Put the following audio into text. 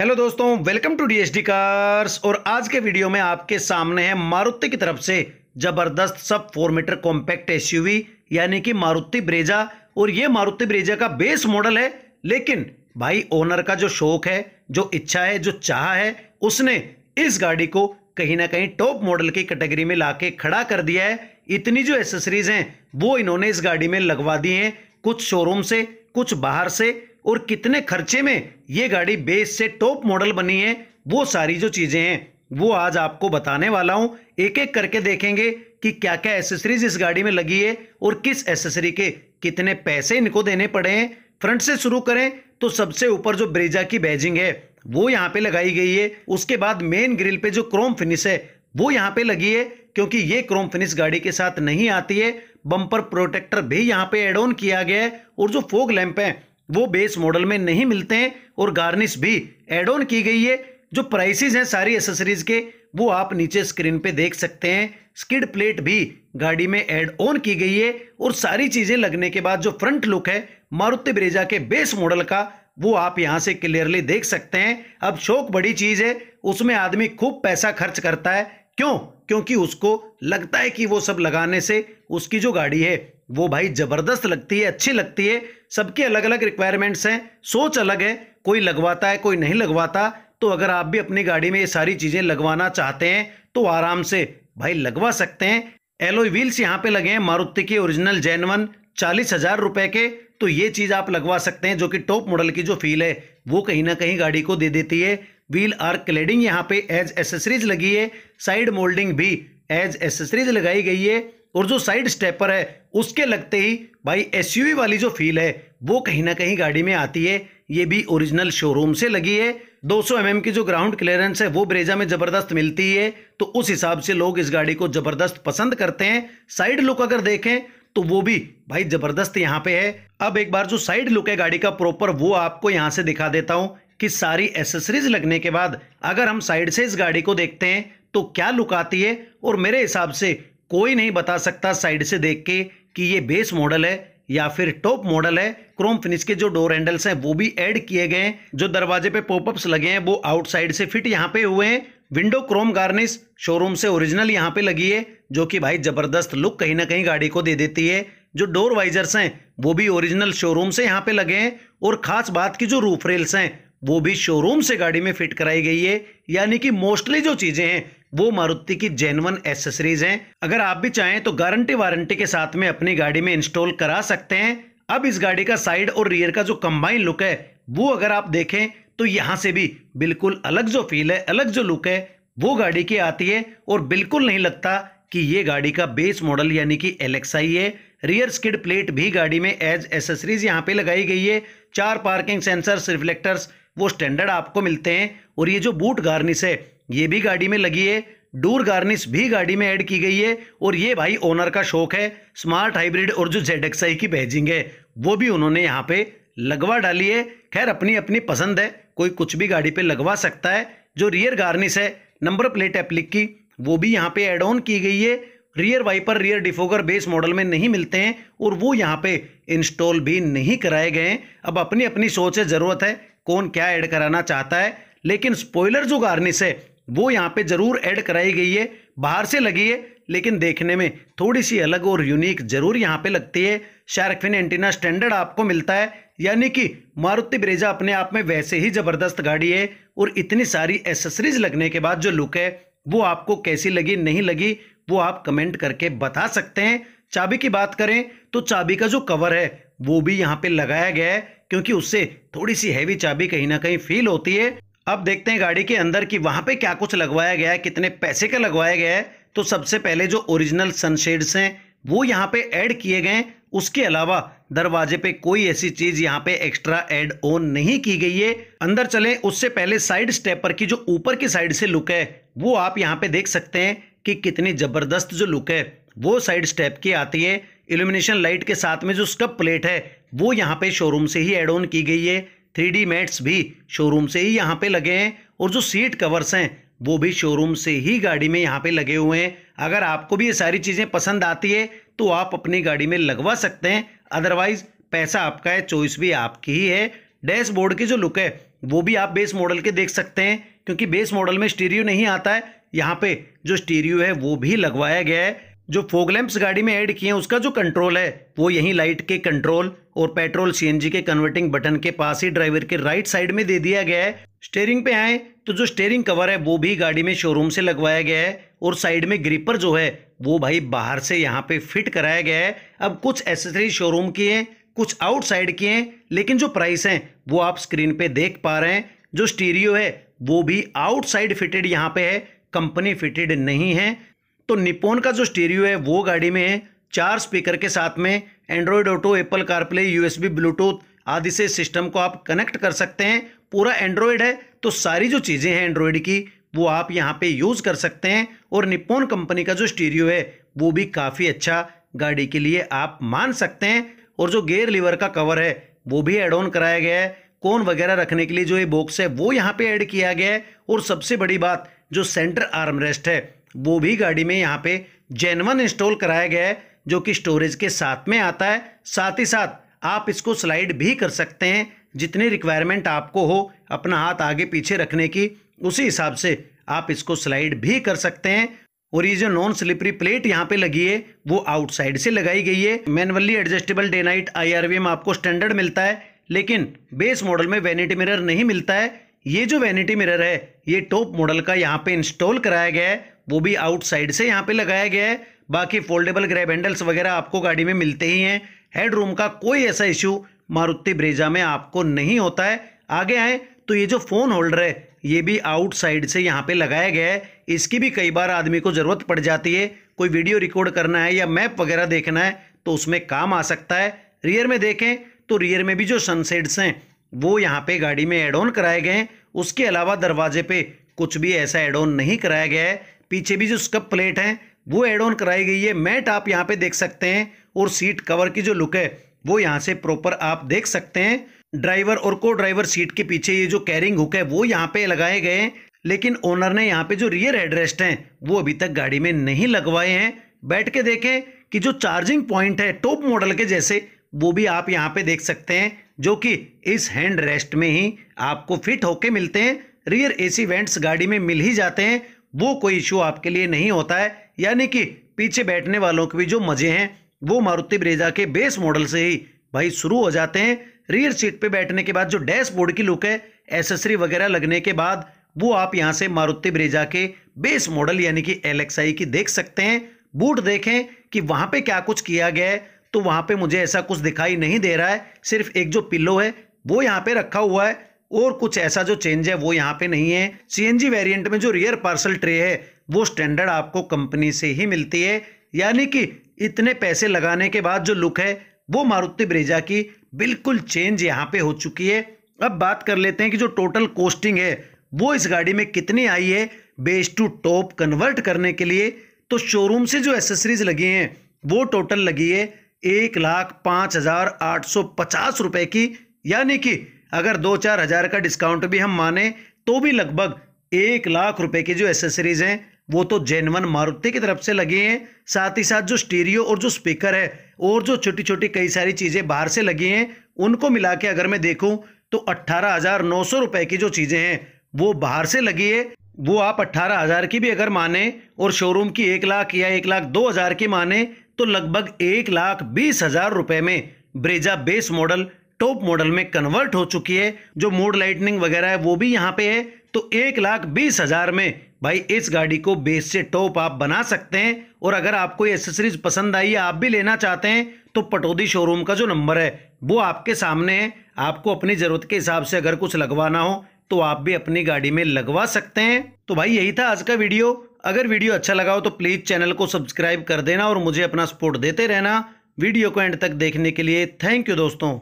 hello दोस्तों welcome to DSD cars और आज के वीडियो में आपके सामने है मारुति की तरफ से जबरदस्त सब फोर मीटर कॉम्पैक्ट एसयूवी यानी कि मारुति ब्रेजा और ये मारुति ब्रेजा का बेस मॉडल है लेकिन भाई ओनर का जो शौक है जो इच्छा है जो चाह है उसने इस गाड़ी को कहीं ना कहीं टॉप मॉडल की कैटेगरी में के खड़ा कर दिया है इतनी जो एसेसरीज हैं वो इन्होंने इस गाड़ी में लगवा दी हैं कुछ शोरूम से कुछ बाहर से और कितने खर्चे में ये गाड़ी बेस से टॉप मॉडल बनी है वो सारी जो चीज़ें हैं वो आज आपको बताने वाला हूं एक एक करके देखेंगे कि क्या क्या एसेसरीज इस गाड़ी में लगी है और किस एसेसरी के कितने पैसे इनको देने पड़े हैं फ्रंट से शुरू करें तो सबसे ऊपर जो ब्रेजा की बैजिंग है वो यहाँ पे लगाई गई है उसके बाद मेन ग्रिल पे जो क्रोम फिनिश है वो यहाँ पे लगी है क्योंकि ये क्रोम फिनिश गाड़ी के साथ नहीं आती है बम्पर प्रोटेक्टर भी यहाँ पे एड ऑन किया गया है और जो फोग लैंप है वो बेस मॉडल में नहीं मिलते हैं और गार्निश भी एड ऑन की गई है जो प्राइसेस हैं सारी एसेसरीज के वो आप नीचे स्क्रीन पे देख सकते हैं स्किड प्लेट भी गाड़ी में एड ऑन की गई है और सारी चीज़ें लगने के बाद जो फ्रंट लुक है मारुति ब्रेजा के बेस मॉडल का वो आप यहाँ से क्लियरली देख सकते हैं अब शौक बड़ी चीज़ है उसमें आदमी खूब पैसा खर्च करता है क्यों क्योंकि उसको लगता है कि वो सब लगाने से उसकी जो गाड़ी है वो भाई ज़बरदस्त लगती है अच्छी लगती है सबकी अलग अलग रिक्वायरमेंट्स हैं सोच अलग है कोई लगवाता है कोई नहीं लगवाता तो अगर आप भी अपनी गाड़ी में ये सारी चीज़ें लगवाना चाहते हैं तो आराम से भाई लगवा सकते हैं एलोई व्हील्स यहाँ पे लगे हैं मारुति के ओरिजिनल जैनवन चालीस हज़ार रुपए के तो ये चीज़ आप लगवा सकते हैं जो कि टॉप मॉडल की जो फील है वो कहीं ना कहीं गाड़ी को दे देती है व्हील आर क्लेडिंग यहाँ पे एज एसेसरीज लगी है साइड मोल्डिंग भी एज एसेसरीज लगाई गई है और जो साइड स्टेपर है उसके लगते ही भाई एसयूवी वाली जो फील है वो कहीं ना कहीं गाड़ी में आती है ये भी ओरिजिनल शोरूम से लगी है 200 सौ mm की जो ग्राउंड क्लियरेंस है वो ब्रेजा में ज़बरदस्त मिलती है तो उस हिसाब से लोग इस गाड़ी को ज़बरदस्त पसंद करते हैं साइड लुक अगर देखें तो वो भी भाई ज़बरदस्त यहाँ पे है अब एक बार जो साइड लुक है गाड़ी का प्रॉपर वो आपको यहाँ से दिखा देता हूँ कि सारी एसेसरीज लगने के बाद अगर हम साइड से इस गाड़ी को देखते हैं तो क्या लुक आती है और मेरे हिसाब से कोई नहीं बता सकता साइड से देख के कि ये बेस मॉडल है या फिर टॉप मॉडल है क्रोम फिनिश के जो डोर हैंडल्स हैं वो भी ऐड किए गए हैं जो दरवाजे पे पॉपअप्स लगे हैं वो आउटसाइड से फिट यहाँ पे हुए हैं विंडो क्रोम गार्निश शोरूम से ओरिजिनल यहाँ पे लगी है जो कि भाई जबरदस्त लुक कहीं ना कहीं गाड़ी को दे देती है जो डोर वाइजर्स हैं वो भी ओरिजिनल शोरूम से यहाँ पे लगे हैं और खास बात की जो रूफ रेल्स हैं वो भी शोरूम से गाड़ी में फिट कराई गई है यानी कि मोस्टली जो चीज़ें हैं वो मारुति की जेनवन एसेसरीज हैं अगर आप भी चाहें तो गारंटी वारंटी के साथ में अपनी गाड़ी में इंस्टॉल करा सकते हैं अब इस गाड़ी का साइड और रियर का जो कंबाइन लुक है वो अगर आप देखें तो यहाँ से भी बिल्कुल अलग जो फील है अलग जो लुक है वो गाड़ी की आती है और बिल्कुल नहीं लगता कि ये गाड़ी का बेस मॉडल यानी कि एलेक्साई है रियर स्किड प्लेट भी गाड़ी में एज एसेसरीज यहाँ पे लगाई गई है चार पार्किंग सेंसर्स रिफ्लेक्टर्स वो स्टैंडर्ड आपको मिलते हैं और ये जो बूट गार्निश है ये भी गाड़ी में लगी है डूर गार्निश भी गाड़ी में ऐड की गई है और ये भाई ओनर का शौक है स्मार्ट हाइब्रिड और जो जेड की बैजिंग है वो भी उन्होंने यहाँ पे लगवा डाली है खैर अपनी अपनी पसंद है कोई कुछ भी गाड़ी पे लगवा सकता है जो रियर गार्निश है नंबर प्लेट एप्लिक की वो भी यहाँ पे एड ऑन की गई है rear wiper rear defogger base model में नहीं मिलते हैं और वो यहाँ पे इंस्टॉल भी नहीं कराए गए हैं अब अपनी अपनी सोच है ज़रूरत है कौन क्या ऐड कराना चाहता है लेकिन स्पॉयलर जो गार्निश है वो यहाँ पे ज़रूर ऐड कराई गई है बाहर से लगी है लेकिन देखने में थोड़ी सी अलग और यूनिक ज़रूर यहाँ पे लगती है शार्कफिन एंटीना स्टैंडर्ड आपको मिलता है यानी कि मारुति ब्रेजा अपने आप में वैसे ही ज़बरदस्त गाड़ी है और इतनी सारी एसेसरीज लगने के बाद जो लुक है वो आपको कैसी लगी नहीं लगी वो आप कमेंट करके बता सकते हैं चाबी की बात करें तो चाबी का जो कवर है वो भी यहाँ पे लगाया गया है क्योंकि उससे थोड़ी सी हैवी चाबी कहीं ना कहीं फील होती है अब देखते हैं गाड़ी के अंदर कि वहाँ पे क्या कुछ लगवाया गया है कितने पैसे का लगवाया गया है तो सबसे पहले जो ओरिजिनल सनशेड्स हैं वो यहाँ पे ऐड किए गए उसके अलावा दरवाजे पे कोई ऐसी चीज यहाँ पे एक्स्ट्रा ऐड ऑन नहीं की गई है अंदर चले उससे पहले साइड स्टेपर की जो ऊपर की साइड से लुक है वो आप यहाँ पे देख सकते हैं कि कितनी जबरदस्त जो लुक है वो साइड स्टेप की आती है इल्यूमिनेशन लाइट के साथ में जो स्कप प्लेट है वो यहाँ पे शोरूम से ही एड ऑन की गई है थ्री मैट्स भी शोरूम से ही यहाँ पे लगे हैं और जो सीट कवर्स हैं वो भी शोरूम से ही गाड़ी में यहाँ पे लगे हुए हैं अगर आपको भी ये सारी चीज़ें पसंद आती है तो आप अपनी गाड़ी में लगवा सकते हैं अदरवाइज पैसा आपका है चॉइस भी आपकी ही है डैशबोर्ड की जो लुक है वो भी आप बेस मॉडल के देख सकते हैं क्योंकि बेस मॉडल में स्टीरियो नहीं आता है यहाँ पे जो स्टीरियो है वो भी लगवाया गया है जो फोगलैम्प्स गाड़ी में ऐड किए हैं उसका जो कंट्रोल है वो यहीं लाइट के कंट्रोल और पेट्रोल सीएनजी के कन्वर्टिंग बटन के पास ही ड्राइवर के राइट साइड में दे दिया गया है स्टेयरिंग पे आए तो जो स्टेयरिंग कवर है वो भी गाड़ी में शोरूम से लगवाया गया है और साइड में ग्रीपर जो है वो भाई बाहर से यहाँ पे फिट कराया गया है अब कुछ एसेसरी शोरूम की हैं कुछ आउटसाइड की हैं लेकिन जो प्राइस हैं वो आप स्क्रीन पे देख पा रहे हैं जो स्टीरियो है वो भी आउटसाइड फिटेड यहाँ पे है कंपनी फिटेड नहीं है तो निपोन का जो स्टेरियो है वो गाड़ी में है चार स्पीकर के साथ में Android Auto Apple CarPlay USB Bluetooth आदि से सिस्टम को आप कनेक्ट कर सकते हैं पूरा एंड्रॉयड है तो सारी जो चीज़ें हैं एंड्रॉयड की वो आप यहाँ पे यूज़ कर सकते हैं और निपोन कंपनी का जो स्टीरियो है वो भी काफ़ी अच्छा गाड़ी के लिए आप मान सकते हैं और जो गेयर लीवर का कवर है वो भी एड ऑन कराया गया है कोन वगैरह रखने के लिए जो ये बॉक्स है वो यहाँ पे ऐड किया गया है और सबसे बड़ी बात जो सेंटर आर्म रेस्ट है वो भी गाड़ी में यहाँ पे जेनवन इंस्टॉल कराया गया है जो कि स्टोरेज के साथ में आता है साथ ही साथ आप इसको स्लाइड भी कर सकते हैं जितनी रिक्वायरमेंट आपको हो अपना हाथ आगे पीछे रखने की उसी हिसाब से आप इसको स्लाइड भी कर सकते हैं और ये जो नॉन स्लिपरी प्लेट यहाँ पे लगी है वो आउटसाइड से लगाई गई है manually adjustable day night I आपको स्टैंडर्ड मिलता है लेकिन बेस मॉडल में वैनिटी मिरर नहीं मिलता है ये जो वैनिटी मिरर है ये टॉप मॉडल का यहाँ पे इंस्टॉल कराया गया है वो भी आउटसाइड से यहाँ पे लगाया गया है बाकी फोल्डेबल ग्रैब हैंडल्स वगैरह आपको गाड़ी में मिलते ही हैं रूम का कोई ऐसा इश्यू मारुति ब्रेजा में आपको नहीं होता है आगे आए तो ये जो फ़ोन होल्डर है ये भी आउटसाइड से यहाँ पे लगाया गया है इसकी भी कई बार आदमी को ज़रूरत पड़ जाती है कोई वीडियो रिकॉर्ड करना है या मैप वगैरह देखना है तो उसमें काम आ सकता है रियर में देखें तो रियर में भी जो सनसेट्स हैं वो यहाँ पे गाड़ी में एड ऑन कराए गए हैं उसके अलावा दरवाजे पे कुछ भी ऐसा एड ऑन नहीं कराया गया है पीछे भी जो स्कप प्लेट है वो एड ऑन कराई गई है मैट आप यहाँ पे देख सकते हैं और सीट कवर की जो लुक है वो यहाँ से प्रॉपर आप देख सकते हैं ड्राइवर और को ड्राइवर सीट के पीछे ये जो कैरिंग हुक है वो यहाँ पे लगाए गए हैं लेकिन ओनर ने यहाँ पे जो रियर एड्रेस्ट हैं वो अभी तक गाड़ी में नहीं लगवाए हैं बैठ के देखें कि जो चार्जिंग पॉइंट है टॉप मॉडल के जैसे वो भी आप यहाँ पे देख सकते हैं जो कि इस हैंड रेस्ट में ही आपको फिट होके मिलते हैं रियर एसी वेंट्स गाड़ी में मिल ही जाते हैं वो कोई इशू आपके लिए नहीं होता है यानी कि पीछे बैठने वालों के भी जो मज़े हैं वो मारुति ब्रेजा के बेस मॉडल से ही भाई शुरू हो जाते हैं रियर सीट पे बैठने के बाद जो डैशबोर्ड की लुक है एसेसरी वगैरह लगने के बाद वो आप यहाँ से मारुति ब्रेजा के बेस मॉडल यानी कि एल की देख सकते हैं बूट देखें कि वहाँ पर क्या कुछ किया गया है तो वहाँ पर मुझे ऐसा कुछ दिखाई नहीं दे रहा है सिर्फ एक जो पिल्लो है वो यहाँ पर रखा हुआ है और कुछ ऐसा जो चेंज है वो यहाँ पे नहीं है सीएनजी वेरिएंट में जो रियर पार्सल ट्रे है वो स्टैंडर्ड आपको कंपनी से ही मिलती है यानी कि इतने पैसे लगाने के बाद जो लुक है वो मारुति ब्रेजा की बिल्कुल चेंज यहाँ पे हो चुकी है अब बात कर लेते हैं कि जो टोटल कॉस्टिंग है वो इस गाड़ी में कितनी आई है बेस टू टॉप कन्वर्ट करने के लिए तो शोरूम से जो एसेसरीज लगी हैं वो टोटल लगी है एक लाख पाँच हज़ार आठ सौ पचास रुपये की यानी कि अगर दो चार हज़ार का डिस्काउंट भी हम माने तो भी लगभग एक लाख रुपए की जो एसेसरीज़ हैं वो तो जेनवन मारुति की तरफ से लगी हैं साथ ही साथ जो स्टीरियो और जो स्पीकर है और जो छोटी छोटी कई सारी चीज़ें बाहर से लगी हैं उनको मिला के अगर मैं देखूं तो अट्ठारह हज़ार नौ सौ रुपए की जो चीज़ें हैं वो बाहर से लगी है वो आप अट्ठारह हज़ार की भी अगर माने और शोरूम की एक लाख या एक लाख दो हज़ार की माने तो लगभग एक लाख बीस हज़ार रुपये में Brezza base model top model में कन्वर्ट हो चुकी है जो मोड लाइटनिंग वगैरह है वो भी यहाँ पे है तो एक लाख बीस हज़ार में भाई इस गाड़ी को बेस से टॉप आप बना सकते हैं और अगर आपको एसेसरीज पसंद आई आप भी लेना चाहते हैं तो पटोदी शोरूम का जो नंबर है वो आपके सामने है आपको अपनी ज़रूरत के हिसाब से अगर कुछ लगवाना हो तो आप भी अपनी गाड़ी में लगवा सकते हैं तो भाई यही था आज का वीडियो अगर वीडियो अच्छा लगा हो तो प्लीज़ चैनल को सब्सक्राइब कर देना और मुझे अपना सपोर्ट देते रहना वीडियो को एंड तक देखने के लिए थैंक यू दोस्तों